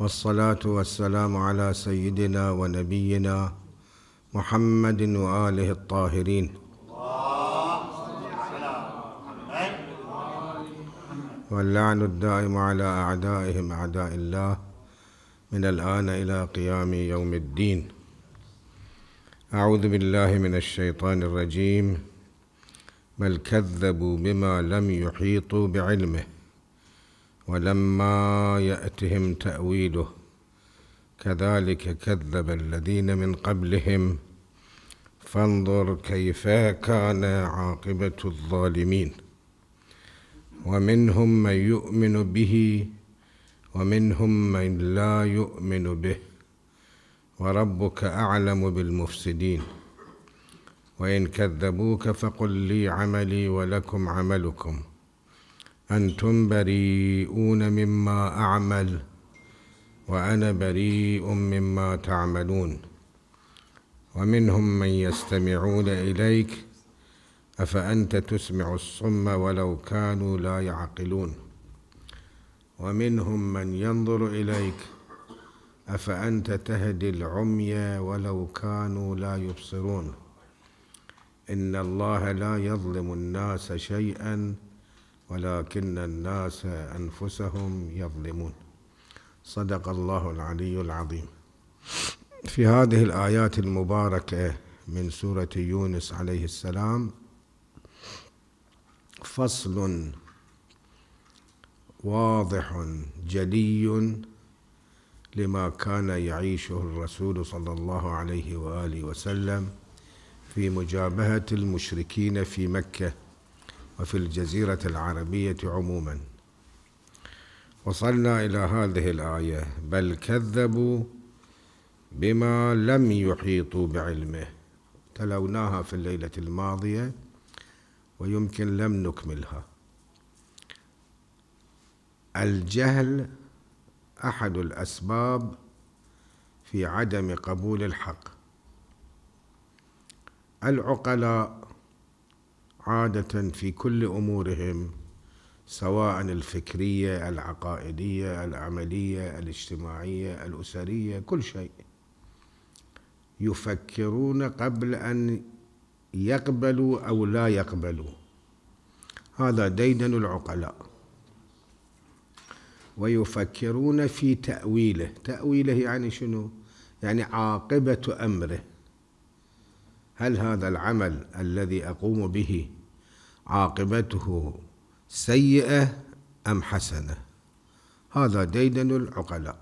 والصلاة والسلام على سيدنا ونبينا محمد وآله الطاهرين واللعن الدائم على أعدائهم أعداء الله من الآن إلى قيام يوم الدين أعوذ بالله من الشيطان الرجيم بل كذبوا بما لم يحيطوا بعلمه ولما يأتهم تأويله كذلك كذب الذين من قبلهم فانظر كيف كان عاقبة الظالمين ومنهم من يؤمن به ومنهم من لا يؤمن به وربك أعلم بالمفسدين وإن كذبوك فقل لي عملي ولكم عملكم أنتم بريئون مما أعمل وأنا بريء مما تعملون ومنهم من يستمعون إليك أفأنت تسمع الصم ولو كانوا لا يعقلون ومنهم من ينظر إليك أفأنت تهدي العمي ولو كانوا لا يبصرون إن الله لا يظلم الناس شيئا ولكن الناس أنفسهم يظلمون صدق الله العلي العظيم في هذه الآيات المباركة من سورة يونس عليه السلام فصل واضح جلي لما كان يعيشه الرسول صلى الله عليه وآله وسلم في مجابهة المشركين في مكة وفي الجزيرة العربية عموما وصلنا إلى هذه الآية بل كذبوا بما لم يحيطوا بعلمه تلوناها في الليلة الماضية ويمكن لم نكملها الجهل أحد الأسباب في عدم قبول الحق العقلاء عادة في كل أمورهم سواء الفكرية العقائدية العملية الاجتماعية الأسرية كل شيء يفكرون قبل أن يقبلوا أو لا يقبلوا هذا ديدن العقلاء ويفكرون في تأويله تأويله يعني شنو؟ يعني عاقبة أمره هل هذا العمل الذي أقوم به عاقبته سيئة أم حسنة هذا ديدن العقلاء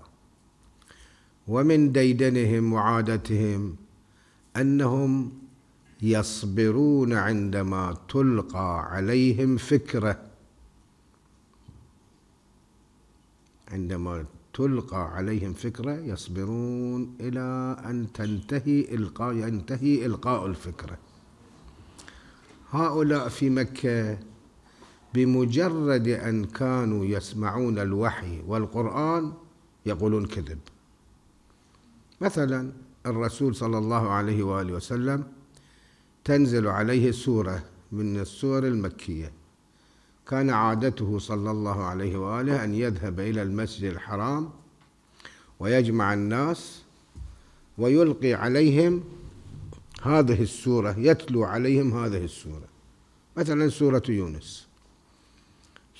ومن ديدنهم وعادتهم أنهم يصبرون عندما تلقى عليهم فكرة عندما تلقى عليهم فكرة يصبرون إلى أن تنتهي إلقاء ينتهي إلقاء الفكرة هؤلاء في مكة بمجرد أن كانوا يسمعون الوحي والقرآن يقولون كذب مثلا الرسول صلى الله عليه وآله وسلم تنزل عليه سورة من السور المكية كان عادته صلى الله عليه وآله أن يذهب إلى المسجد الحرام ويجمع الناس ويلقي عليهم هذه السورة يتلو عليهم هذه السورة مثلا سورة يونس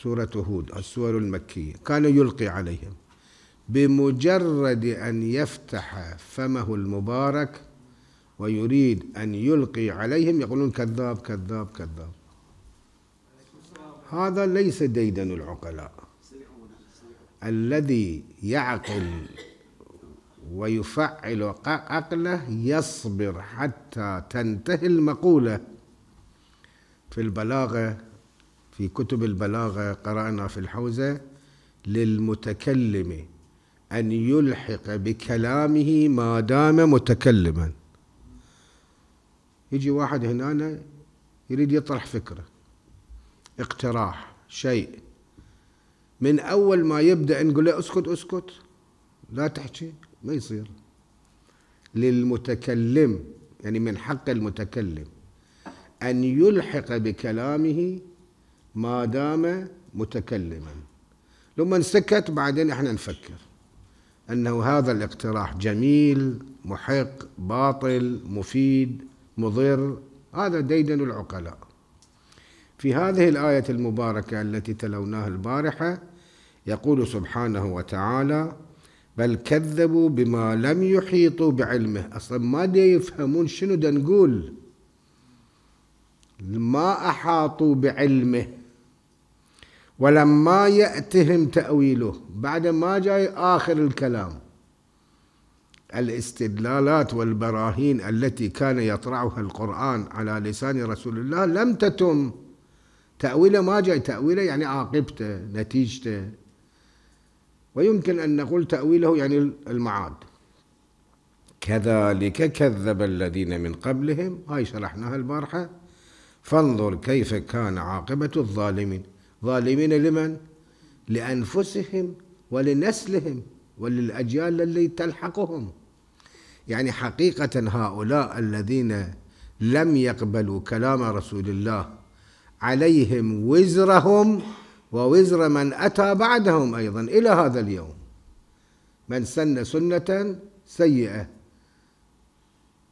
سورة هود السور المكية كان يلقي عليهم بمجرد أن يفتح فمه المبارك ويريد أن يلقي عليهم يقولون كذاب كذاب كذاب هذا ليس ديدن العقلاء الذي يعقل ويفعل عقله يصبر حتى تنتهي المقولة في البلاغة في كتب البلاغة قرأنا في الحوزة للمتكلم أن يلحق بكلامه ما دام متكلما يجي واحد هنا يريد يطرح فكرة اقتراح شيء من أول ما يبدأ نقول له اسكت اسكت لا تحكي ما يصير للمتكلم يعني من حق المتكلم أن يلحق بكلامه ما دام متكلما لما نسكت بعدين احنا نفكر أنه هذا الاقتراح جميل محق باطل مفيد مضر هذا ديدن العقلاء في هذه الآية المباركة التي تلوناها البارحة يقول سبحانه وتعالى بل كذبوا بما لم يحيطوا بعلمه أصلا ما دي يفهمون شنو دا نقول ما أحاطوا بعلمه ولما يأتهم تأويله بعد ما جاي آخر الكلام الاستدلالات والبراهين التي كان يطرحها القرآن على لسان رسول الله لم تتم تأويله ما جاي تأويله يعني عاقبته نتيجته ويمكن أن نقول تأويله يعني المعاد كذلك كذب الذين من قبلهم هاي شرحناها البارحة فانظر كيف كان عاقبة الظالمين ظالمين لمن؟ لأنفسهم ولنسلهم وللأجيال التي تلحقهم يعني حقيقة هؤلاء الذين لم يقبلوا كلام رسول الله عليهم وزرهم ووزر من أتى بعدهم أيضا إلى هذا اليوم من سن سنة سيئة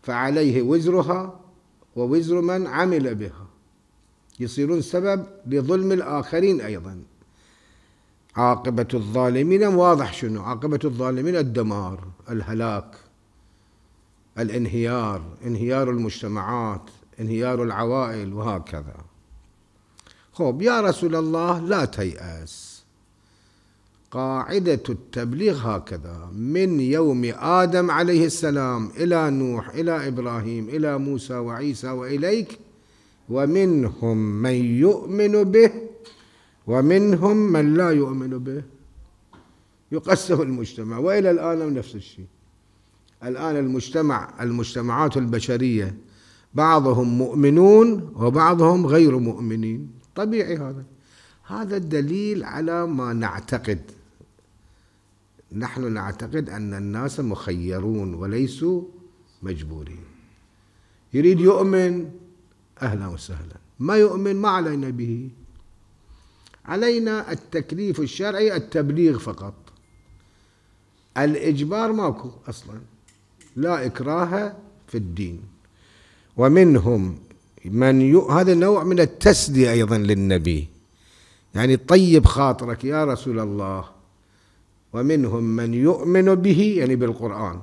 فعليه وزرها ووزر من عمل بها يصيرون سبب لظلم الآخرين أيضا عاقبة الظالمين واضح شنو عاقبة الظالمين الدمار الهلاك الانهيار انهيار المجتمعات انهيار العوائل وهكذا خب طيب، يا رسول الله لا تيأس قاعدة التبليغ هكذا من يوم آدم عليه السلام إلى نوح إلى إبراهيم إلى موسى وعيسى وإليك ومنهم من يؤمن به ومنهم من لا يؤمن به يقسم المجتمع وإلى الآن نفس الشيء الآن المجتمع المجتمعات البشرية بعضهم مؤمنون وبعضهم غير مؤمنين طبيعي هذا هذا الدليل على ما نعتقد نحن نعتقد أن الناس مخيرون وليسوا مجبورين يريد يؤمن أهلا وسهلا ما يؤمن ما علينا به علينا التكليف الشرعي التبليغ فقط الإجبار ماكو أصلا لا إكراه في الدين ومنهم من ي... هذا نوع من التسلية أيضا للنبي يعني طيب خاطرك يا رسول الله ومنهم من يؤمن به يعني بالقرآن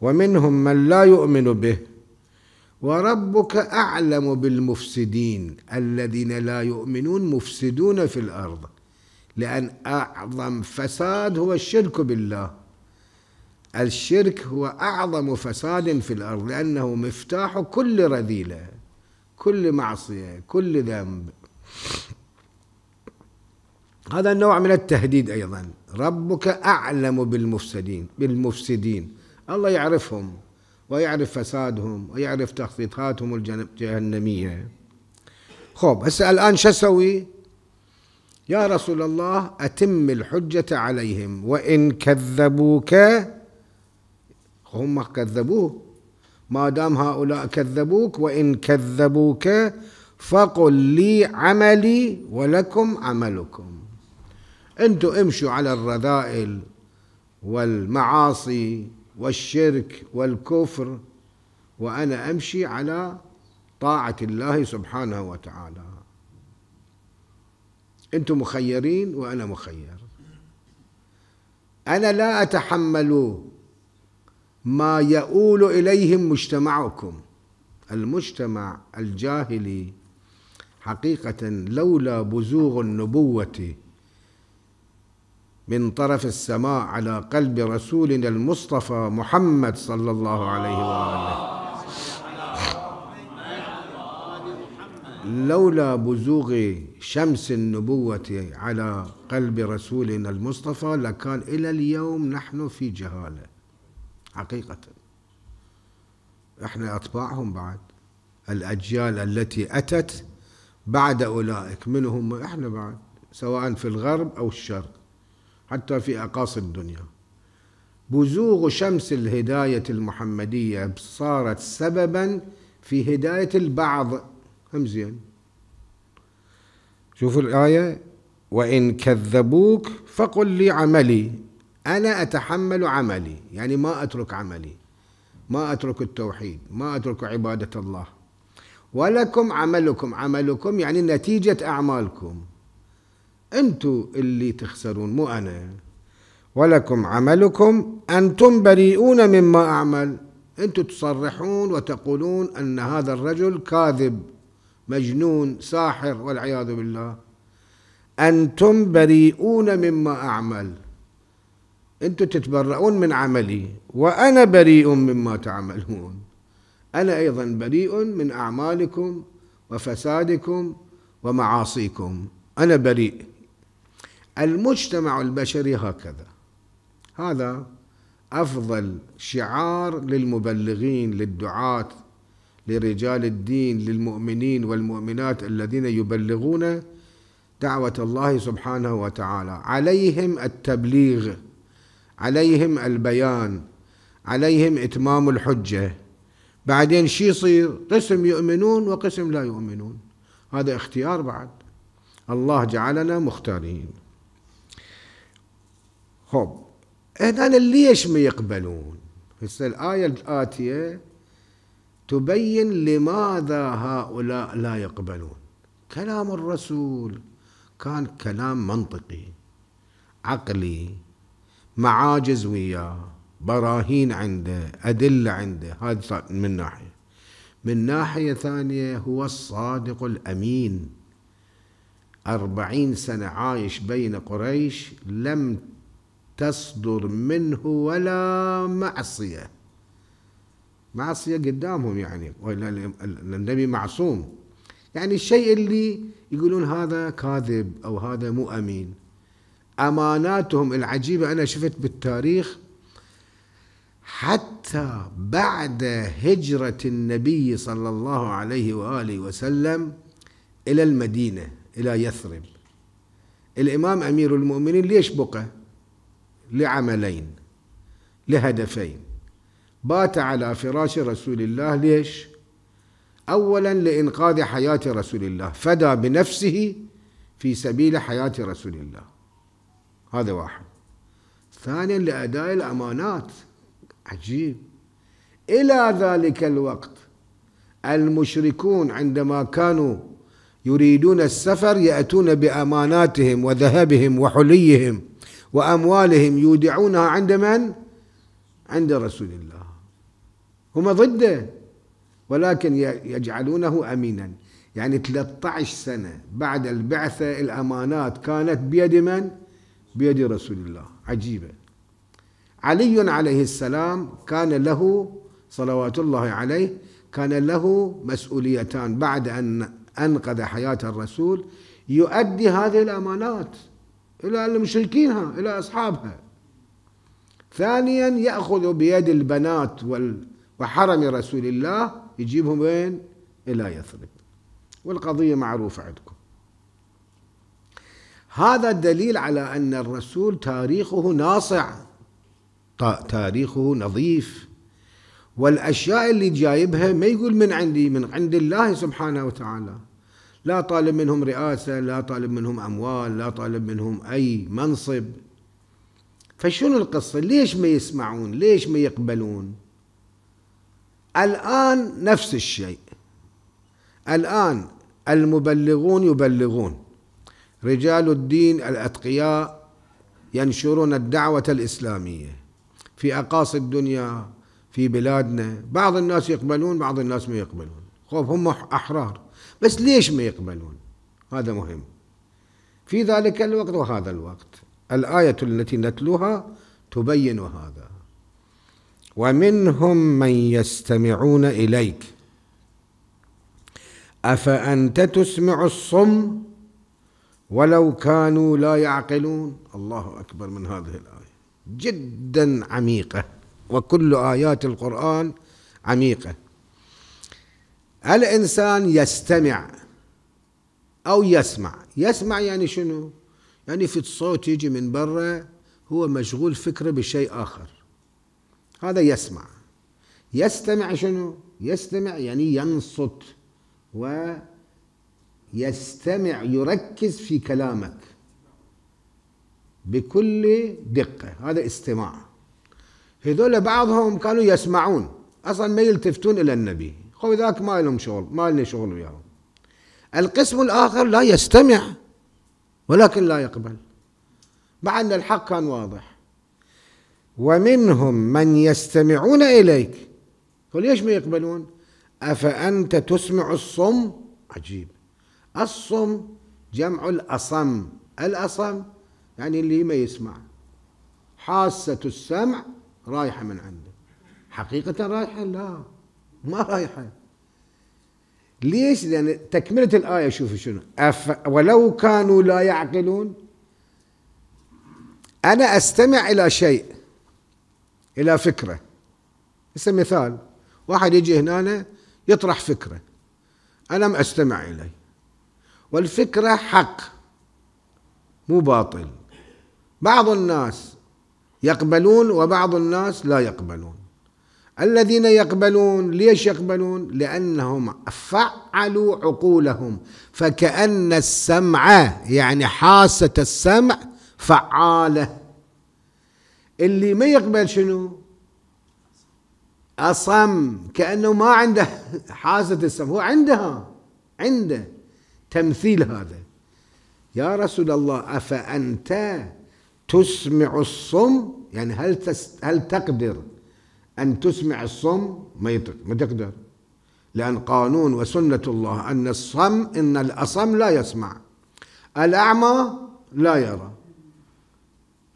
ومنهم من لا يؤمن به وربك أعلم بالمفسدين الذين لا يؤمنون مفسدون في الأرض لأن أعظم فساد هو الشرك بالله الشرك هو أعظم فساد في الأرض لأنه مفتاح كل رذيلة كل معصية كل ذنب هذا النوع من التهديد أيضا ربك أعلم بالمفسدين بالمفسدين الله يعرفهم ويعرف فسادهم ويعرف تخطيطاتهم الجهنمية خب هسه الآن شو أسوي يا رسول الله أتم الحجة عليهم وإن كذبوك هم كذبوه ما دام هؤلاء كذبوك وإن كذبوك فقل لي عملي ولكم عملكم أنتم امشوا على الرذائل والمعاصي والشرك والكفر وأنا أمشي على طاعة الله سبحانه وتعالى أنتم مخيرين وأنا مخير أنا لا أتحمل ما يؤول اليهم مجتمعكم المجتمع الجاهلي حقيقه لولا بزوغ النبوه من طرف السماء على قلب رسولنا المصطفى محمد صلى الله عليه واله لولا بزوغ شمس النبوة على قلب رسولنا المصطفى لكان إلى اليوم نحن في جهالة حقيقة احنا أتباعهم بعد الأجيال التي أتت بعد أولئك منهم احنا بعد سواء في الغرب أو الشرق حتى في أقاصي الدنيا بزوغ شمس الهداية المحمدية صارت سببا في هداية البعض هم زين شوفوا الآية وإن كذبوك فقل لي عملي أنا أتحمل عملي يعني ما أترك عملي ما أترك التوحيد ما أترك عبادة الله ولكم عملكم عملكم يعني نتيجة أعمالكم أنتوا اللي تخسرون مو أنا ولكم عملكم أنتم بريئون مما أعمل أنتم تصرحون وتقولون أن هذا الرجل كاذب مجنون ساحر والعياذ بالله أنتم بريئون مما أعمل أنتم تتبرؤون من عملي وأنا بريء مما تعملون أنا أيضا بريء من أعمالكم وفسادكم ومعاصيكم أنا بريء المجتمع البشري هكذا هذا أفضل شعار للمبلغين للدعاة لرجال الدين للمؤمنين والمؤمنات الذين يبلغون دعوة الله سبحانه وتعالى عليهم التبليغ عليهم البيان عليهم إتمام الحجة بعدين شي يصير قسم يؤمنون وقسم لا يؤمنون هذا اختيار بعد الله جعلنا مختارين خب هنا ليش ما يقبلون هسه الآية الآتية تبين لماذا هؤلاء لا يقبلون كلام الرسول كان كلام منطقي عقلي معاجز وياه براهين عنده أدلة عنده هذا من ناحية من ناحية ثانية هو الصادق الأمين أربعين سنة عايش بين قريش لم تصدر منه ولا معصية معصية قدامهم يعني النبي معصوم يعني الشيء اللي يقولون هذا كاذب أو هذا مو أمين اماناتهم العجيبه انا شفت بالتاريخ حتى بعد هجره النبي صلى الله عليه واله وسلم الى المدينه الى يثرب الامام امير المؤمنين ليش بقى؟ لعملين لهدفين بات على فراش رسول الله ليش؟ اولا لانقاذ حياه رسول الله فدى بنفسه في سبيل حياه رسول الله هذا واحد ثانيا لأداء الأمانات عجيب إلى ذلك الوقت المشركون عندما كانوا يريدون السفر يأتون بأماناتهم وذهبهم وحليهم وأموالهم يودعونها عند من؟ عند رسول الله هم ضده ولكن يجعلونه أمينا يعني 13 سنة بعد البعثة الأمانات كانت بيد من؟ بيد رسول الله عجيبة علي عليه السلام كان له صلوات الله عليه كان له مسؤوليتان بعد أن أنقذ حياة الرسول يؤدي هذه الأمانات إلى المشركينها إلى أصحابها ثانيا يأخذ بيد البنات وال وحرم رسول الله يجيبهم وين إلى يثرب والقضية معروفة عنده هذا دليل على أن الرسول تاريخه ناصع تاريخه نظيف والأشياء اللي جايبها ما يقول من عندي من عند الله سبحانه وتعالى لا طالب منهم رئاسة لا طالب منهم أموال لا طالب منهم أي منصب فشنو القصة ليش ما يسمعون ليش ما يقبلون الآن نفس الشيء الآن المبلغون يبلغون رجال الدين الأتقياء ينشرون الدعوة الإسلامية في أقاصي الدنيا في بلادنا بعض الناس يقبلون بعض الناس ما يقبلون خوف هم أحرار بس ليش ما يقبلون هذا مهم في ذلك الوقت وهذا الوقت الآية التي نتلوها تبين هذا ومنهم من يستمعون إليك أفأنت تسمع الصم ولو كانوا لا يعقلون الله أكبر من هذه الآية جدا عميقة وكل آيات القرآن عميقة الإنسان يستمع أو يسمع يسمع يعني شنو يعني في الصوت يجي من برا هو مشغول فكره بشيء آخر هذا يسمع يستمع شنو يستمع يعني ينصت و يستمع يركز في كلامك بكل دقة هذا استماع هذول بعضهم كانوا يسمعون أصلا ما يلتفتون إلى النبي خو ذاك ما لهم شغل ما لنا شغل وياهم القسم الآخر لا يستمع ولكن لا يقبل مع أن الحق كان واضح ومنهم من يستمعون إليك فليش ما يقبلون أفأنت تسمع الصم عجيب الصم جمع الأصم الأصم يعني اللي ما يسمع حاسة السمع رايحة من عنده حقيقة رايحة لا ما رايحة ليش لأن تكملة الآية شوف شنو أف ولو كانوا لا يعقلون أنا أستمع إلى شيء إلى فكرة هسه مثال واحد يجي هنا يطرح فكرة أنا ما أستمع إليه والفكرة حق مو باطل بعض الناس يقبلون وبعض الناس لا يقبلون الذين يقبلون ليش يقبلون لأنهم فعلوا عقولهم فكأن السمع يعني حاسة السمع فعالة اللي ما يقبل شنو أصم كأنه ما عنده حاسة السمع هو عندها عنده تمثيل هذا يا رسول الله أفأنت تسمع الصم يعني هل تست... هل تقدر أن تسمع الصم ما ما تقدر لأن قانون وسنة الله أن الصم إن الأصم لا يسمع الأعمى لا يرى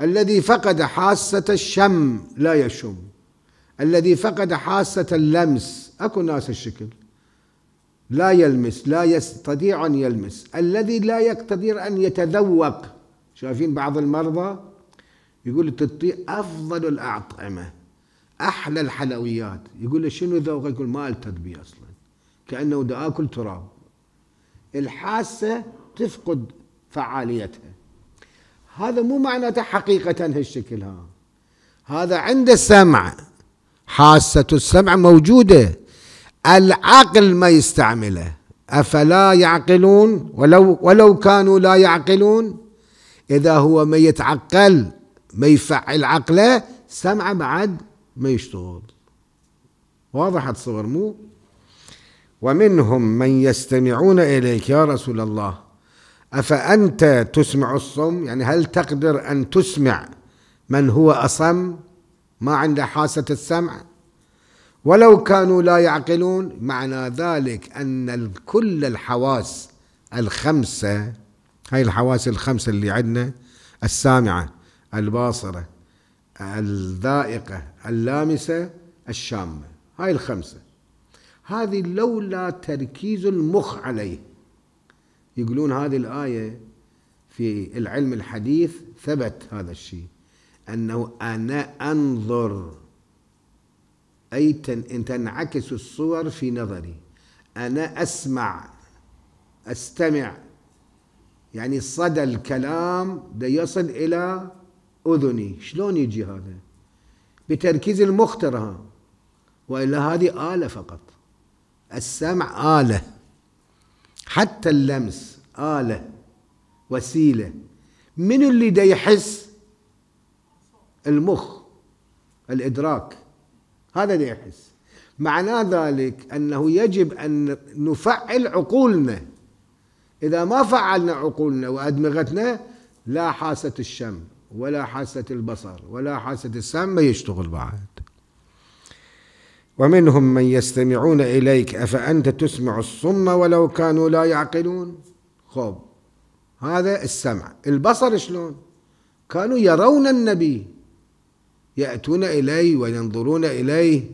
الذي فقد حاسة الشم لا يشم الذي فقد حاسة اللمس أكو ناس الشكل لا يلمس لا يستطيع أن يلمس الذي لا يقتدر أن يتذوق شايفين بعض المرضى يقول تطي أفضل الأطعمة أحلى الحلويات يقول له شنو ذوقه يقول ما التذ بي أصلا كأنه دا آكل تراب الحاسة تفقد فعاليتها هذا مو معناته حقيقة هالشكل ها هذا عند السمع حاسة السمع موجودة العقل ما يستعمله أفلا يعقلون ولو ولو كانوا لا يعقلون إذا هو ما يتعقل ما يفعل عقله سمعه بعد ما يشتغل واضح الصور مو ومنهم من يستمعون إليك يا رسول الله أفأنت تسمع الصم يعني هل تقدر أن تسمع من هو أصم ما عنده حاسة السمع ولو كانوا لا يعقلون معنى ذلك أن كل الحواس الخمسة هاي الحواس الخمسة اللي عندنا السامعة الباصرة الذائقة اللامسة الشامة هاي الخمسة هذه لولا تركيز المخ عليه يقولون هذه الآية في العلم الحديث ثبت هذا الشيء أنه أنا أنظر أي تنعكس الصور في نظري أنا أسمع أستمع يعني صدى الكلام ده يصل إلى أذني شلون يجي هذا بتركيز المخ وإلا هذه آلة فقط السمع آلة حتى اللمس آلة وسيلة من اللي ده يحس المخ الإدراك هذا اللي يحس معناه ذلك أنه يجب أن نفعل عقولنا إذا ما فعلنا عقولنا وأدمغتنا لا حاسة الشم ولا حاسة البصر ولا حاسة السمع ما يشتغل بعد ومنهم من يستمعون إليك أفأنت تسمع الصم ولو كانوا لا يعقلون خب هذا السمع البصر شلون كانوا يرون النبي يأتون إليه وينظرون إليه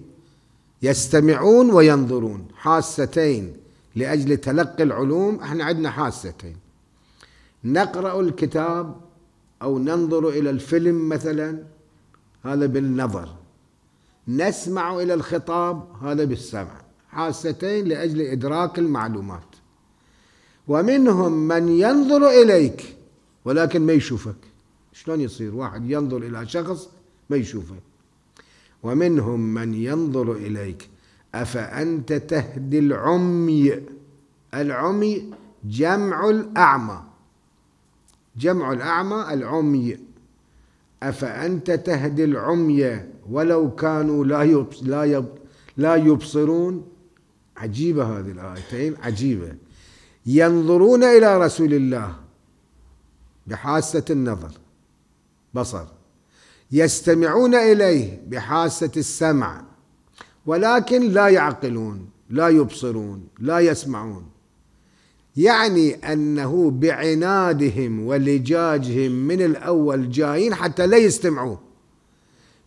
يستمعون وينظرون حاستين لأجل تلقي العلوم احنا عندنا حاستين نقرأ الكتاب أو ننظر إلى الفيلم مثلا هذا بالنظر نسمع إلى الخطاب هذا بالسمع حاستين لأجل إدراك المعلومات ومنهم من ينظر إليك ولكن ما يشوفك شلون يصير واحد ينظر إلى شخص ما يشوفك ومنهم من ينظر إليك أفأنت تهدي العمي العمي جمع الأعمى جمع الأعمى العمي أفأنت تهدي العمي ولو كانوا لا يبص لا يب لا يبصرون عجيبة هذه الآيتين عجيبة ينظرون إلى رسول الله بحاسة النظر بصر يستمعون اليه بحاسه السمع ولكن لا يعقلون لا يبصرون لا يسمعون يعني انه بعنادهم ولجاجهم من الاول جايين حتى لا يستمعوا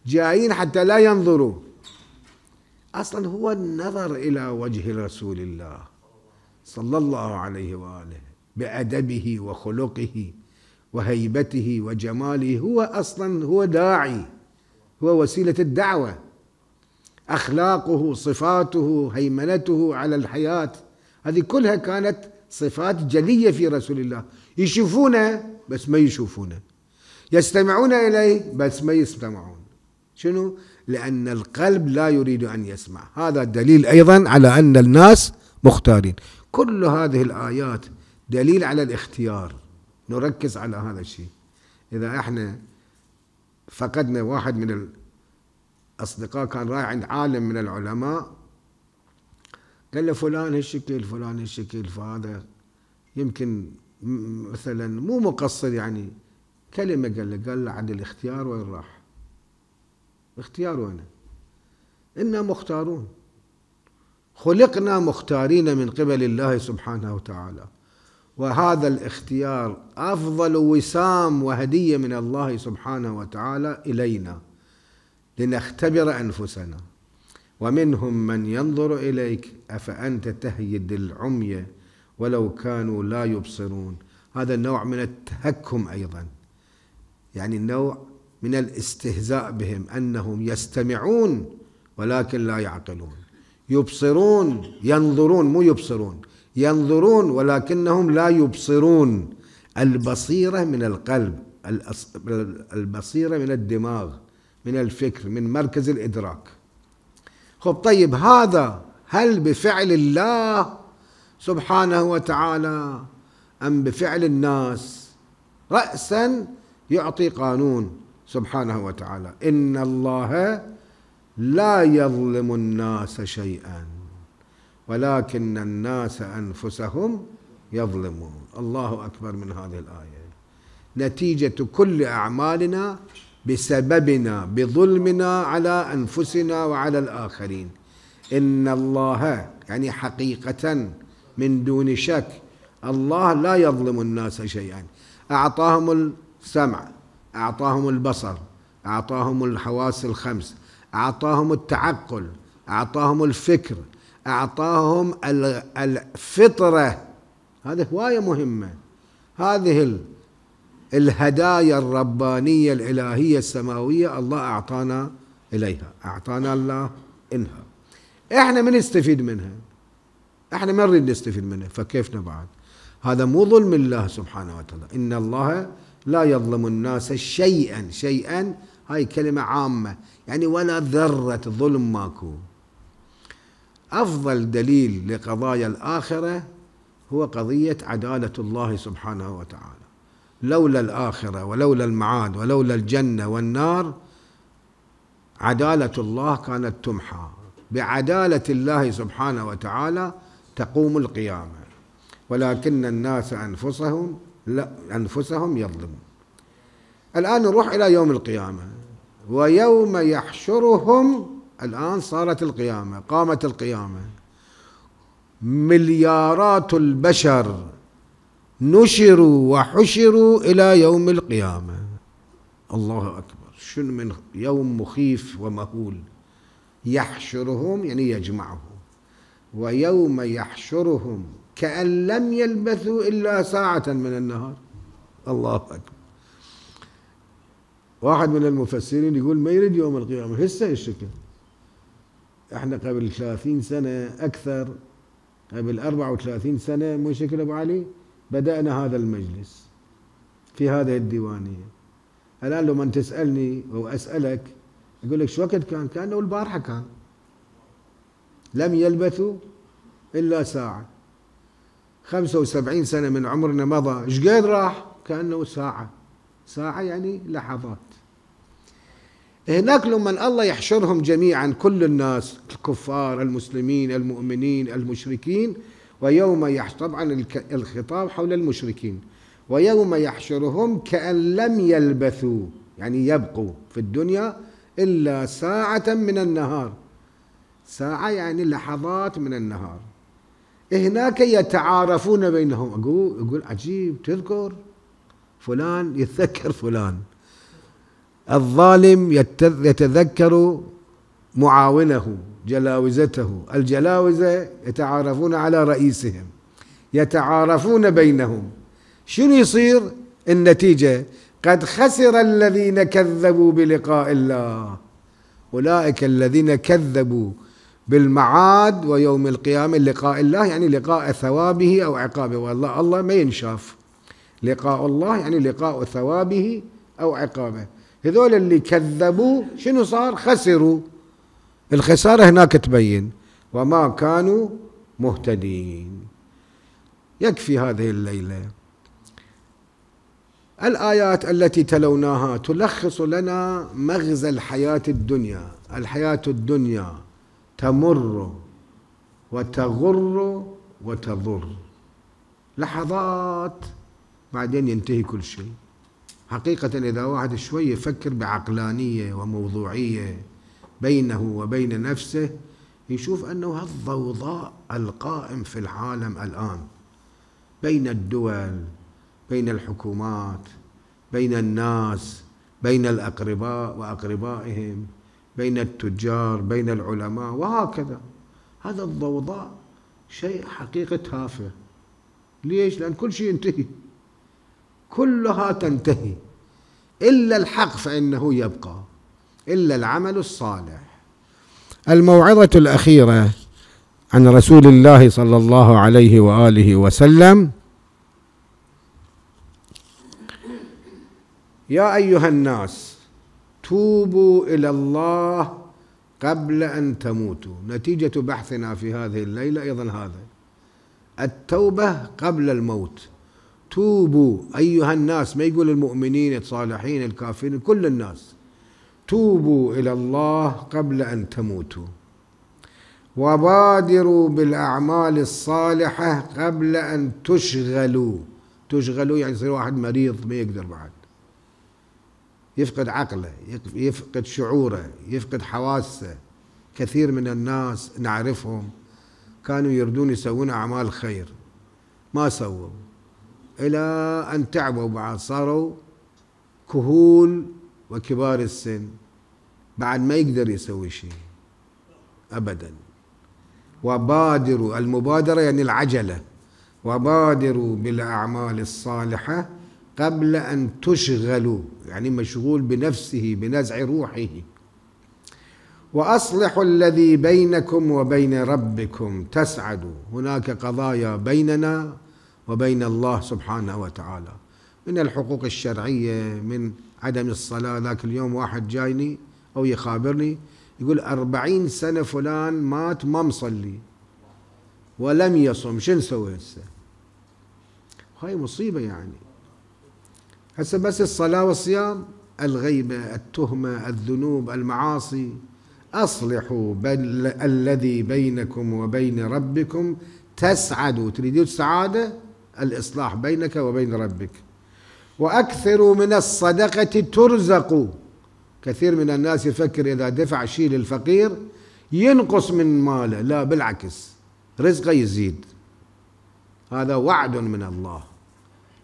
جايين حتى لا ينظروا اصلا هو النظر الى وجه رسول الله صلى الله عليه واله بادبه وخلقه وهيبته وجماله هو اصلا هو داعي هو وسيله الدعوه اخلاقه صفاته هيمنته على الحياه هذه كلها كانت صفات جليه في رسول الله يشوفونه بس ما يشوفونه يستمعون اليه بس ما يستمعون شنو؟ لأن القلب لا يريد أن يسمع هذا دليل أيضا على أن الناس مختارين كل هذه الآيات دليل على الاختيار نركز على هذا الشيء إذا إحنا فقدنا واحد من الأصدقاء كان رايح عند عالم من العلماء قال له فلان هالشكل فلان هالشكل فهذا يمكن مثلا مو مقصر يعني كلمة قال له قال له عند الاختيار وين راح اختيار وين إنا مختارون خلقنا مختارين من قبل الله سبحانه وتعالى وهذا الاختيار افضل وسام وهديه من الله سبحانه وتعالى الينا لنختبر انفسنا ومنهم من ينظر اليك افانت تهيد العمي ولو كانوا لا يبصرون هذا النوع من التهكم ايضا يعني النوع من الاستهزاء بهم انهم يستمعون ولكن لا يعقلون يبصرون ينظرون مو يبصرون ينظرون ولكنهم لا يبصرون البصيرة من القلب البصيرة من الدماغ من الفكر من مركز الإدراك خب طيب هذا هل بفعل الله سبحانه وتعالى أم بفعل الناس رأسا يعطي قانون سبحانه وتعالى إن الله لا يظلم الناس شيئا ولكن الناس أنفسهم يظلمون الله أكبر من هذه الآية نتيجة كل أعمالنا بسببنا بظلمنا على أنفسنا وعلى الآخرين إن الله يعني حقيقة من دون شك الله لا يظلم الناس شيئا أعطاهم السمع أعطاهم البصر أعطاهم الحواس الخمس أعطاهم التعقل أعطاهم الفكر أعطاهم الفطرة هذه هواية مهمة هذه الهدايا الربانية الإلهية السماوية الله أعطانا إليها أعطانا الله إنها إحنا من نستفيد منها إحنا ما نريد نستفيد منها فكيفنا بعد هذا مو ظلم الله سبحانه وتعالى إن الله لا يظلم الناس شيئا شيئا هاي كلمة عامة يعني ولا ذرة ظلم ماكو أفضل دليل لقضايا الآخرة هو قضية عدالة الله سبحانه وتعالى لولا الآخرة ولولا المعاد ولولا الجنة والنار عدالة الله كانت تمحى بعدالة الله سبحانه وتعالى تقوم القيامة ولكن الناس أنفسهم لا أنفسهم يظلمون الآن نروح إلى يوم القيامة ويوم يحشرهم الآن صارت القيامة قامت القيامة مليارات البشر نشروا وحشروا إلى يوم القيامة الله أكبر شنو من يوم مخيف ومهول يحشرهم يعني يجمعهم ويوم يحشرهم كأن لم يلبثوا إلا ساعة من النهار الله أكبر واحد من المفسرين يقول ما يريد يوم القيامة هسه الشكل احنا قبل 30 سنة أكثر قبل 34 سنة مو شكل أبو علي بدأنا هذا المجلس في هذه الديوانية الآن لما تسألني أو أسألك يقول لك شو وقت كان كأنه البارحة كان لم يلبثوا إلا ساعة 75 سنة من عمرنا مضى إيش قد راح كأنه ساعة ساعة يعني لحظات هناك لما الله يحشرهم جميعا كل الناس الكفار المسلمين المؤمنين المشركين ويوم يحشر طبعا الخطاب حول المشركين ويوم يحشرهم كأن لم يلبثوا يعني يبقوا في الدنيا إلا ساعة من النهار ساعة يعني لحظات من النهار هناك يتعارفون بينهم أقول, أقول عجيب تذكر فلان يتذكر فلان الظالم يتذكر معاونه جلاوزته الجلاوزة يتعارفون على رئيسهم يتعارفون بينهم شنو يصير النتيجة قد خسر الذين كذبوا بلقاء الله أولئك الذين كذبوا بالمعاد ويوم القيامة لقاء الله يعني لقاء ثوابه أو عقابه والله الله ما ينشاف لقاء الله يعني لقاء ثوابه أو عقابه هذول اللي كذبوا شنو صار خسروا الخسارة هناك تبين وما كانوا مهتدين يكفي هذه الليلة الآيات التي تلوناها تلخص لنا مغزى الحياة الدنيا الحياة الدنيا تمر وتغر وتضر لحظات بعدين ينتهي كل شيء حقيقة إذا واحد شوي يفكر بعقلانية وموضوعية بينه وبين نفسه يشوف أنه الضوضاء القائم في العالم الآن بين الدول بين الحكومات بين الناس بين الأقرباء وأقربائهم بين التجار بين العلماء وهكذا هذا الضوضاء شيء حقيقة تافه ليش؟ لأن كل شيء ينتهي كلها تنتهي إلا الحق فإنه يبقى إلا العمل الصالح الموعظة الأخيرة عن رسول الله صلى الله عليه وآله وسلم يا أيها الناس توبوا إلى الله قبل أن تموتوا نتيجة بحثنا في هذه الليلة أيضا هذا التوبة قبل الموت توبوا أيها الناس ما يقول المؤمنين الصالحين الكافرين كل الناس توبوا إلى الله قبل أن تموتوا وبادروا بالأعمال الصالحة قبل أن تشغلوا تشغلوا يعني يصير واحد مريض ما يقدر بعد يفقد عقله يفقد شعوره يفقد حواسه كثير من الناس نعرفهم كانوا يردون يسوون أعمال خير ما سووا إلى أن تعبوا بعد صاروا كهول وكبار السن بعد ما يقدر يسوي شيء أبدا وبادروا المبادرة يعني العجلة وبادروا بالأعمال الصالحة قبل أن تشغلوا يعني مشغول بنفسه بنزع روحه وأصلحوا الذي بينكم وبين ربكم تسعدوا هناك قضايا بيننا وبين الله سبحانه وتعالى من الحقوق الشرعية من عدم الصلاة ذاك اليوم واحد جايني أو يخابرني يقول أربعين سنة فلان مات ما مصلي ولم يصم شو نسوي هسه هاي مصيبة يعني هسه بس الصلاة والصيام الغيبة التهمة الذنوب المعاصي أصلحوا بل الذي بينكم وبين ربكم تسعدوا تريدون السعادة الإصلاح بينك وبين ربك وأكثروا من الصدقة ترزقوا كثير من الناس يفكر إذا دفع شيء للفقير ينقص من ماله لا بالعكس رزقه يزيد هذا وعد من الله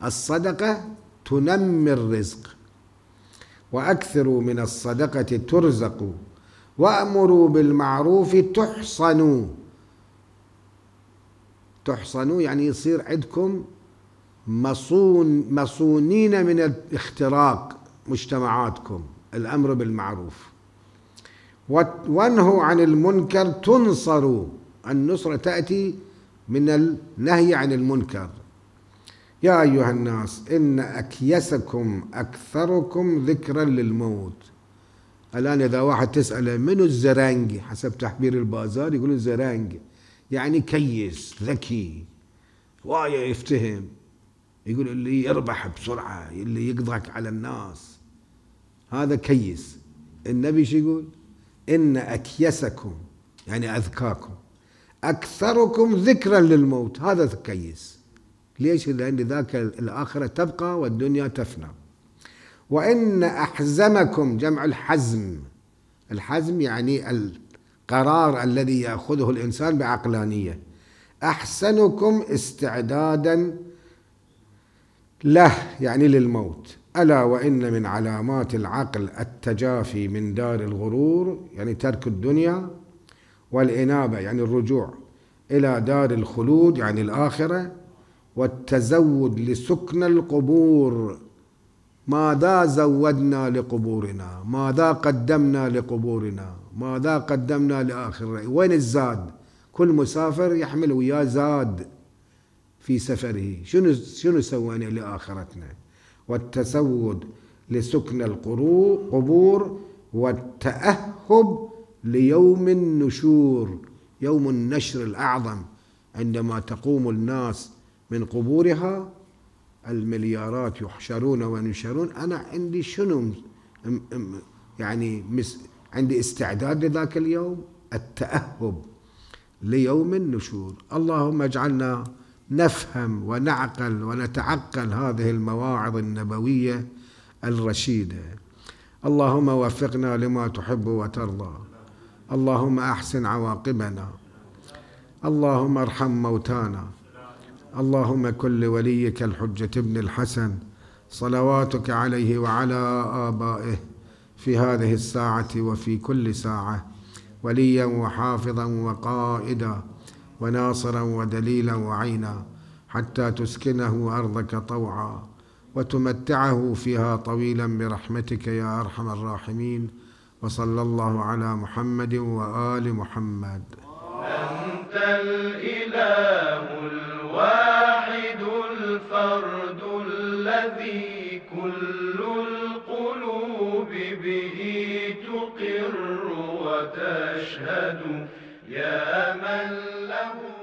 الصدقة تنمي الرزق وأكثروا من الصدقة ترزقوا وأمروا بالمعروف تحصنوا تحصنوا يعني يصير عندكم مصون مصونين من الاختراق مجتمعاتكم الأمر بالمعروف وانهوا عن المنكر تنصروا النصرة تأتي من النهي عن المنكر يا أيها الناس إن أكيسكم أكثركم ذكرا للموت الآن إذا واحد تسأله من الزرنج حسب تحبير البازار يقولون زرنج يعني كيس ذكي واية يفتهم يقول اللي يربح بسرعة اللي يقضك على الناس هذا كيس النبي شو يقول إن أكيسكم يعني أذكاكم أكثركم ذكرا للموت هذا كيس ليش لأن ذاك الآخرة تبقى والدنيا تفنى وإن أحزمكم جمع الحزم الحزم يعني قرار الذي ياخذه الانسان بعقلانيه احسنكم استعدادا له يعني للموت الا وان من علامات العقل التجافي من دار الغرور يعني ترك الدنيا والانابه يعني الرجوع الى دار الخلود يعني الاخره والتزود لسكن القبور ماذا زودنا لقبورنا ماذا قدمنا لقبورنا ماذا قدمنا لآخر الرأي وين الزاد كل مسافر يحمل وياه زاد في سفره شنو شنو سوينا لآخرتنا والتسود لسكن القبور والتأهب ليوم النشور يوم النشر الأعظم عندما تقوم الناس من قبورها المليارات يحشرون وينشرون أنا عندي شنو يعني مس عندي استعداد لذاك اليوم التأهب ليوم النشور اللهم اجعلنا نفهم ونعقل ونتعقل هذه المواعظ النبوية الرشيدة اللهم وفقنا لما تحب وترضى اللهم أحسن عواقبنا اللهم ارحم موتانا اللهم كن لوليك الحجة ابن الحسن صلواتك عليه وعلى آبائه في هذه الساعة وفي كل ساعة وليا وحافظا وقائدا وناصرا ودليلا وعينا حتى تسكنه أرضك طوعا وتمتعه فيها طويلا برحمتك يا أرحم الراحمين وصلى الله على محمد وآل محمد أنت الإله الواحد الفرد يشهد يا من له